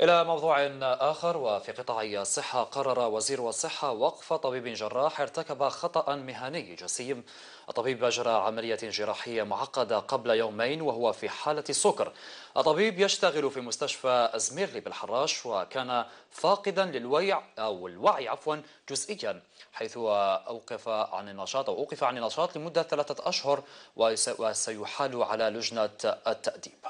إلى موضوع آخر وفي قطاع الصحة قرر وزير الصحة وقف طبيب جراح ارتكب خطأ مهني جسيم الطبيب أجرى عملية جراحية معقدة قبل يومين وهو في حالة سكر الطبيب يشتغل في مستشفى أزميرلي بالحراش وكان فاقدا للوعي أو الوعي عفوا جزئيا حيث أوقف عن النشاط أو أوقف عن النشاط لمدة ثلاثة أشهر وسيحال على لجنة التأديب